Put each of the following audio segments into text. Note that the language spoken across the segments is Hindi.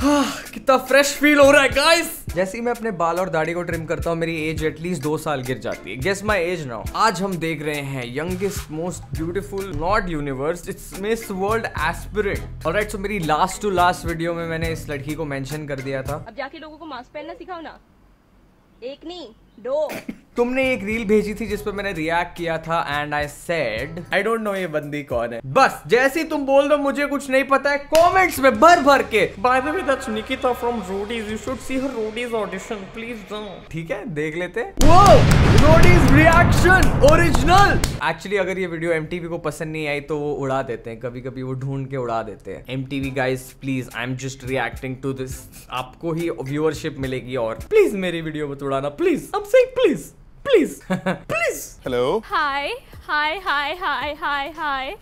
हाँ, कितना फ्रेश फील हो रहा है गाइस जैसे ही मैं अपने बाल और दाढ़ी को ट्रिम करता हूँ मेरी एज एटलीस्ट दो साल गिर जाती है गेस माई एज नाउ आज हम देख रहे हैं youngest most beautiful not universe it's miss world aspirant और राइट सो मेरी लास्ट टू लास्ट वीडियो में मैंने इस लड़की को मेंशन कर दिया था अब जाके लोगों को मास्क पहनना सिखाओ ना एक नहीं डो तुमने एक रील भेजी थी जिस पर मैंने रिएक्ट किया था and I said I don't know ये बंदी कौन है बस जैसे ही तुम बोल दो मुझे कुछ नहीं पता है कमेंट्स में भर भर के by the way that's Nikita from Roadies you should see her Roadies audition please do ठीक है देख लेते हैं वो रोडीज रिएक्शन ओरिजिनल एक्चुअली अगर ये वीडियो एमटीवी को पसंद नहीं आई तो वो उड़ा देते हैं कभी-कभी वो ढूंढ के उड़ा देते हैं MTV guys please I am just reacting to this आपको ही व्यूअरशिप मिलेगी और प्लीज मेरी वीडियो मत उड़ाना please I am saying please, please, please. Hello. Hi, hi, hi, hi, hi, hi.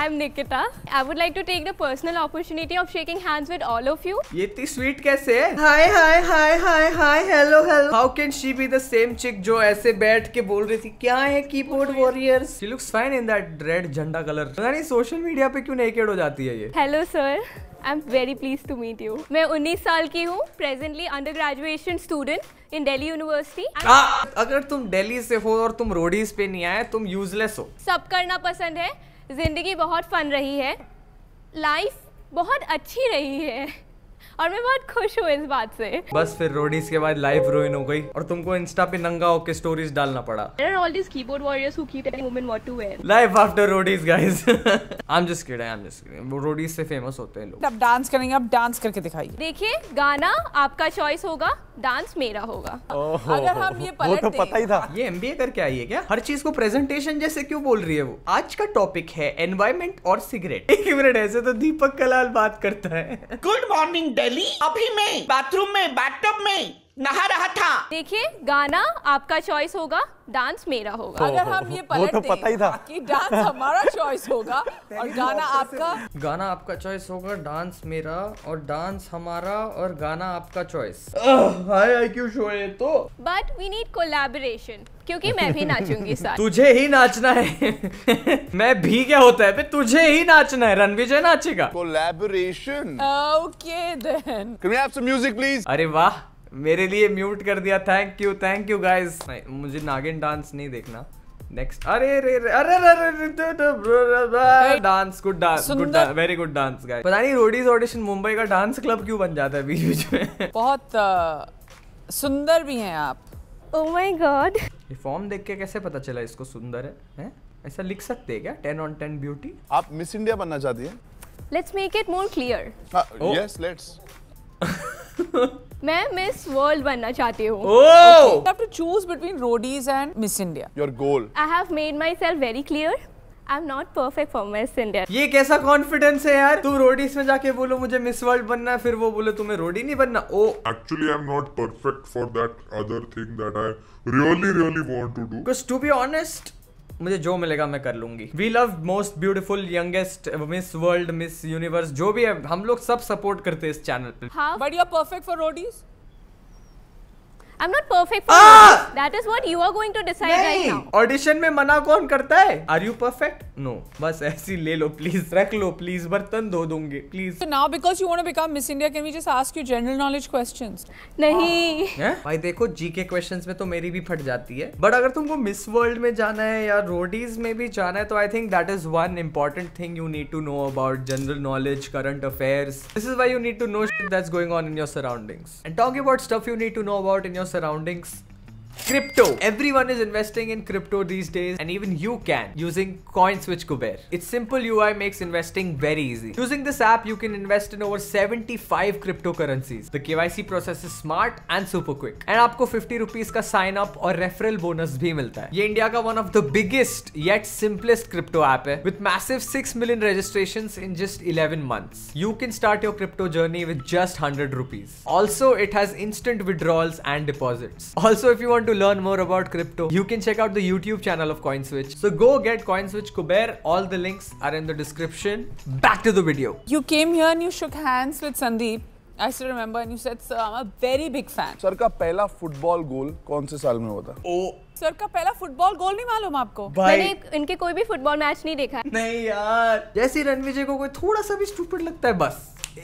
I'm Nikita. I would like to take the personal opportunity of shaking hands with all of you. ये इतनी sweet कैसे है? Hi hi hi hi hi hello hello. How can she be the same chick जो ऐसे बैठ के बोल रही थी? क्या है keyboard warriors? She looks fine in that red झंडा color. पता नहीं social media पे क्यों naked हो जाती है ये? Hello sir. I am very please to meet you मैं उन्नीस साल की हूँ presently under graduation student in Delhi university अगर तुम दिल्ली से हो और तुम रोडीज पे नहीं आए तुम यूजलेस हो सब करना पसंद है जिंदगी बहुत फन रही है लाइफ बहुत अच्छी रही है और मैं बहुत खुश हूँ इस बात से बस फिर रोडीज के बाद लाइफ रोइन हो गई और तुमको इंस्टा पे नंगा होकर स्टोरीज डालना पड़ा लाइफ आफ्टर रोडीज रोडीज से फेमस होते हैं लोग अब डांस करेंगे अब डांस करके दिखाई देखिए गाना आपका चॉइस होगा डांस मेरा होगा oh, अगर हम ये वो तो पता ही था ये ए करके आई है क्या हर चीज को प्रेजेंटेशन जैसे क्यों बोल रही है वो आज का टॉपिक है एनवायरमेंट और सिगरेट एक मिनट ऐसे तो दीपक कलाल बात करता है गुड मॉर्निंग दिल्ली अभी मैं बाथरूम में बाथटब में नहा रहा था देखिए गाना आपका चॉइस होगा डांस मेरा होगा अगर हम ये पलट तो पता ही था कि डांस हमारा चॉइस होगा और गाना आपका गाना आपका चॉइस होगा डांस मेरा और डांस हमारा और गाना आपका choice high I Q show है तो बट वी नीड कोलैबोरेशन क्योंकि मैं भी नाचूंगी साथ तुझे ही नाचना है मैं भी क्या होता है तुझे ही नाचना है रणविजय नाचेगा collaboration okay then can we have some music please अरे वाह मेरे लिए म्यूट कर दिया thank you thank you guys मुझे नागिन डांस नहीं देखना नेक्स्ट अरे अरे अरे अरे dance good dance good dance very good dance guys पता नहीं रोडीज ऑडिशन मुंबई का डांस क्लब क्यों बन जाता है बीच बीच में बहुत सुंदर भी हैं आप ओह माय गॉड ये फॉर्म देख के कैसे पता चला इसको सुंदर है, है? ऐसा लिख सकते हैं क्या टेन ऑन टेन ब्यूटी आप मिस इंडिया बनना चाहती हैं let's make it more clear yes let's मैं मिस वर्ल्ड बनना चाहती हूँ oh! okay. You have to choose between roadies and Miss India. Your goal. I have made myself very I am not perfect for miss India ये कैसा कॉन्फिडेंस है यार तू रोडीज में जाके बोलो मुझे मिस वर्ल्ड बनना है फिर वो बोले तुम्हें रोडी नहीं बनना oh actually I am not perfect for that other thing that I really really want to do because to be honest मुझे जो मिलेगा मैं कर लूंगी we love most beautiful youngest miss world miss universe जो भी है हम लोग सब सपोर्ट करते हैं इस चैनल पे but you are perfect for Roadies I am not perfect for that is what you are going to decide right now audition में मना कौन करता है आर यू परफेक्ट नो बस ऐसी ले लो प्लीज रख लो प्लीज बर्तन धो दूंगी please so now because you want to become miss India can we just ask you general knowledge questions नहीं भाई देखो जीके क्वेश्चंस में तो मेरी भी फट जाती है बट अगर तुमको मिस वर्ल्ड में जाना है या रोडीज में भी जाना है तो I think that is one important thing you need to know about general knowledge current affairs this is why you need to know that's going on in your surroundings and talk about stuff you need to know about in your surroundings Crypto. Everyone is investing in crypto these days and even you can using CoinSwitch Kuber. Its simple UI makes investing very easy. Using this app, you can invest in over 75 cryptocurrencies. The KYC process is smart and super quick. And get 50 rupees ka sign up or referral bonus. भी मिलता है ये इंडिया का one of the biggest yet simplest crypto app है with massive registrations in just 11 months. You can start your crypto journey with just 100 rupees. Also, it has instant withdrawals and deposits. Also, if you want to learn more about crypto, you can check out the YouTube channel of CoinSwitch. So go get CoinSwitch Kuber. All the links are in the description. Back to the video. You came here and you shook hands with Sandeep. I still remember and you said, sir, I'm a very big fan. Sir, का पहला football goal कौन से साल में हुआ था? Oh. सर का पहला फुटबॉल गोल नहीं मालूम आपको मैंने इनके कोई भी फुटबॉल मैच नहीं देखा नहीं यार जैसे रणविजय को कोई थोड़ा सा भी स्टूपिड लगता है बस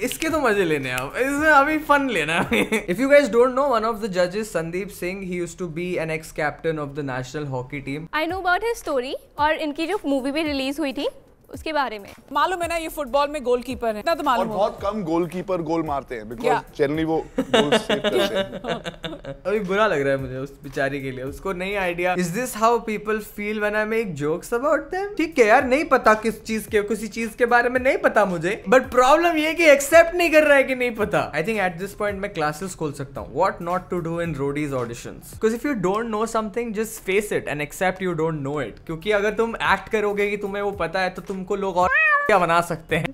इसके तो मजे लेने हैं इसमें अभी फन लेना है if you guys don't know one of the जजेस Sandeep Singh he used to be an ex captain of the national hockey team I know about his story और इनकी जो मूवी भी रिलीज हुई थी उसके बारे में मालूम है ना ये फुटबॉल में गोलकीपर है ना तो मालूम और बहुत कम गोलकीपर गोल मारते हैं बिकॉज जनरली वो गोल अभी बुरा लग रहा है मुझे उस बेचारी के लिए उसको नहीं idea is this how people feel when I make jokes about them ठीक है यार नहीं पता किस चीज के किसी चीज के बारे में नहीं पता मुझे बट प्रॉब्लम ये कि एक्सेप्ट नहीं कर रहा है कि नहीं पता I think at this point मैं क्लासेस खोल सकता हूँ what not to do in Roadies audition because if you don't know something just face it and accept you don't know it क्योंकि अगर तुम एक्ट करोगे कि तुम्हें वो पता है तो तुम उनको लोग और क्या बना सकते हैं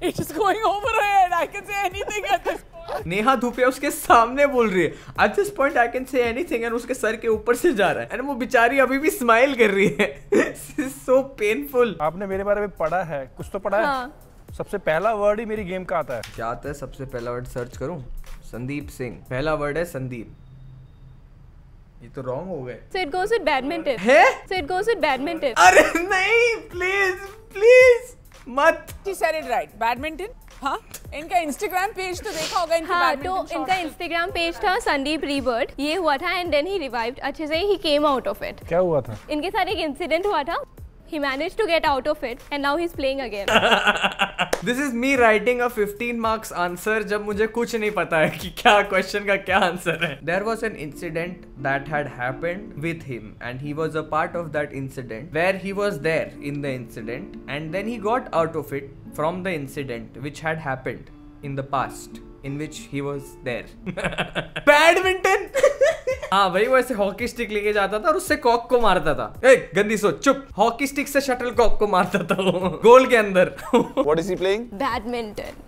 नेहा धुपे उसके सामने बोल रही है at this point I can say anything and उसके सर के ऊपर से जा रहा है एंड वो बिचारी अभी भी स्माइल कर रही है सो पेनफुल आपने मेरे बारे में पढ़ा है कुछ तो पढ़ा हाँ. है सबसे पहला वर्ड ही मेरी गेम का आता है क्या आता है सबसे पहला वर्ड सर्च करूं संदीप सिंह पहला वर्ड है संदीप ये तो रॉन्ग हो गए so it goes with badminton है so it goes with badminton अरे नहीं प्लीज प्लीज मत she said it right badminton हाँ इनका इंस्टाग्राम पेज तो देखा होगा इनका हाँ, तो इनका इंस्टाग्राम पेज था संदीप रीबर्ट ये हुआ था एंड देन ही रिवाइव्ड अच्छे से ही केम आउट ऑफ इट क्या हुआ था इनके साथ एक इंसिडेंट हुआ था he manage to get out of it and now he is playing again this is me writing a 15 marks answer जब मुझे कुछ नहीं पता है कि क्या क्वेश्चन का क्या आंसर है there was an incident that had happened with him and he was a part of that incident where he was there in the incident and then he got out of it from the incident which had happened in the past in which he was there badminton हाँ भाई वो ऐसे हॉकी स्टिक लेके जाता था और उससे कॉक को मारता था ए गंदी सोच चुप हॉकी स्टिक से शटल कॉक को मारता था वो गोल के अंदर what is he playing badminton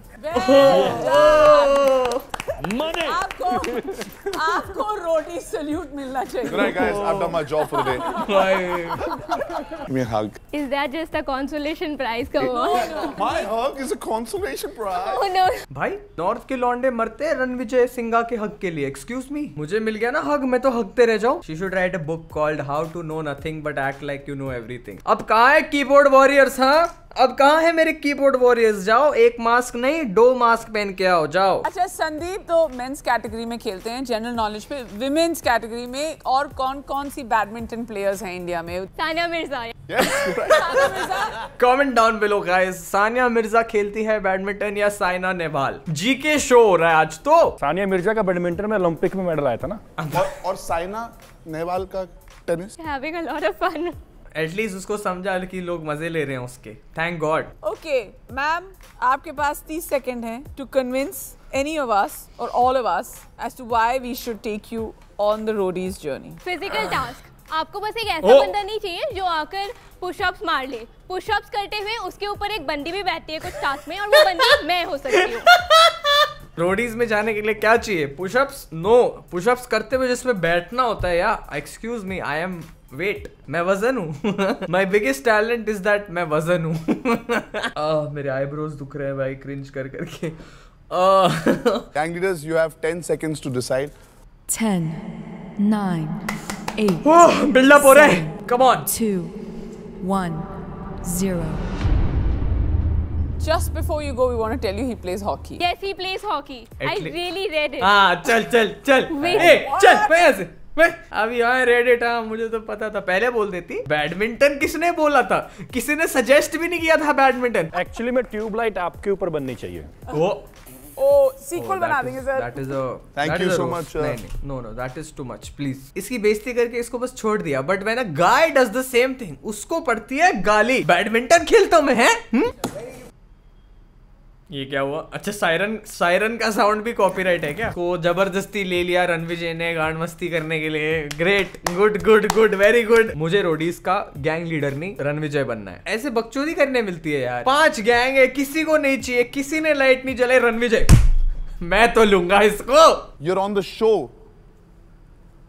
money. आपको आपको रोटी सल्यूट मिलना चाहिए. Good night, guys. I've done my job for the day. Bye. Give me a hug. Is that just a consolation prize? Come on. My hug is a consolation prize. Oh no. भाई नॉर्थ के लौंडे मरते हैं रणविजय सिंघा के हक के लिए. Excuse me. मुझे मिल गया ना हग मैं तो हगते रह जाऊं. She should write a book called How to Know Nothing But Act Like You Know Everything. अब कहाँ है कीबोर्ड वॉरियर्स हाँ? अब कहाँ है मेरे कीबोर्ड वॉरियर्स जाओ एक मास्क नहीं दो मास्क पहन के आओ जाओ. अच्छा संदीप तो मेंस कैटेगरी में खेलते हैं जनरल नॉलेज पे विमेन्स कैटेगरी में और कौन कौन सी बैडमिंटन प्लेयर्स हैं इंडिया में Sania Mirza comment down below guys Sania Mirza खेलती है बैडमिंटन या साइना नेहवाल जी के शो हो रहा है आज तो सानिया मिर्जा का बैडमिंटन में ओलंपिक में मेडल आया था ना और, और साइना नेहवाल का tennis having a lot of fun at least उसको समझा कि लोग मजे ले रहे हैं उसके थैंक गॉड ओके मैम आपके पास तीस सेकंड हैं to convince any of us or all of us as to why we should take you on the roadies journey. Physical task. आपको बस एक ऐसा oh. बंदा नहीं चाहिए जो आकर पुशअप्स मार ले पुशअप्स करते हुए उसके ऊपर एक बंदी भी बैठती है कुछ टास्क में और वो बंदी मैं हो सकती हूँ रोडीज में जाने के लिए क्या चाहिए पुशअप्स नो पुशअप्स करते हुए जिसमें बैठना होता है यार excuse me I am weight मैं वजन हूँ my biggest talent is that मैं वजन हूँ मेरे आईब्रोज दुख रहे हैं भाई क्रिंज कर करके Oh. Gang leaders, you have 10 seconds to decide. 10, 9, 8. Oh, build up, seven, Come on. 2, 1, 0. Just before you go, we want to tell you he plays hockey. Yes, he plays hockey. At I really read it. Ah, chal, chal, chal. Wait, hey, what? chal, wait, अभी यहाँ रेडिट हाँ मुझे तो पता था पहले बोल देती बैडमिंटन किसने बोला था किसी ने सजेस्ट भी नहीं किया था बैडमिंटन एक्चुअली में ट्यूबलाइट आपके ऊपर बननी चाहिए वो बना देंगे sir that is a thank you so much no no that is too much please इसकी बेइज्जती करके इसको बस छोड़ दिया but when a guy does the same thing उसको पड़ती है गाली बैडमिंटन खेलता मैं है ये क्या हुआ अच्छा सायरन सायरन का साउंड भी कॉपीराइट है क्या को जबरदस्ती ले लिया रणविजय ने गांड मस्ती करने के लिए great good good good very good मुझे रोडीज का गैंग लीडर नहीं रणविजय बनना है ऐसे बकचोदी करने मिलती है यार पांच गैंग है किसी को नहीं चाहिए किसी ने लाइट नहीं जलाई रणविजय मैं तो लूंगा इसको your on the show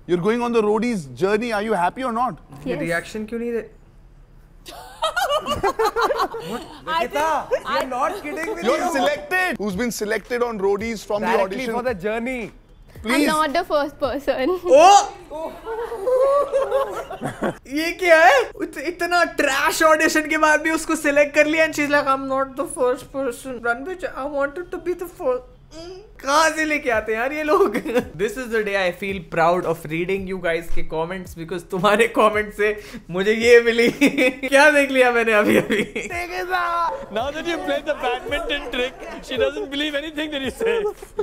your going on the Roadies journey are you happy और नॉट ये रिएक्शन क्यों नहीं दे Nikita, you're not kidding me. You're selected. Who's been selected on roadies from Directly the audition? for the journey. Please. I'm not the first person. Oh! ये क्या है इतना ट्रैश ऑडिशन के बाद भी उसको सिलेक्ट कर लिया and she like I am not the first person run which I wanted to be the first कहा से लेके आते हैं यार ये लोग this is the day I feel proud of reading you guys के कमेंट्स बिकॉज तुम्हारे कॉमेंट से मुझे ये मिली क्या देख लिया मैंने अभी अभी Now that you played the badminton trick, she doesn't believe anything that you say.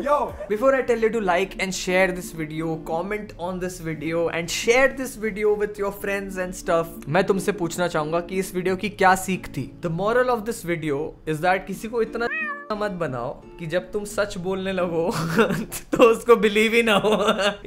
Yo, before I tell you to like and share this video, comment on this video and share this video with your friends and stuff. मैं तुमसे पूछना चाहूंगा कि इस वीडियो की क्या सीख थी? The moral of this video is that किसी को इतना इतना मत बनाओ कि जब तुम सच बोलने लगो तो उसको बिलीव ही ना हो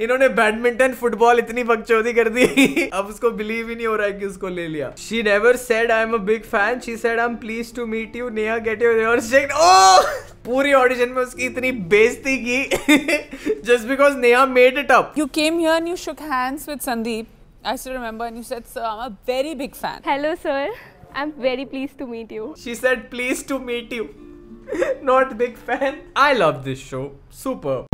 इन्होंने बैडमिंटन फुटबॉल इतनी बकचोदी कर दी अब उसको बिलीव ही नहीं हो रहा है कि उसको ले लिया she never said I am a big fan she said I am please to meet you Neha get your shake ओ पूरी ऑडिशन में उसकी इतनी बेइज्जती की just because Neha made it up you came here and you shook hands with Sandeep I still remember and you said said, I am a very big fan hello sir I'm very pleased to meet you. She said, Pleased to meet you. Not big fan. I love this show. Superb.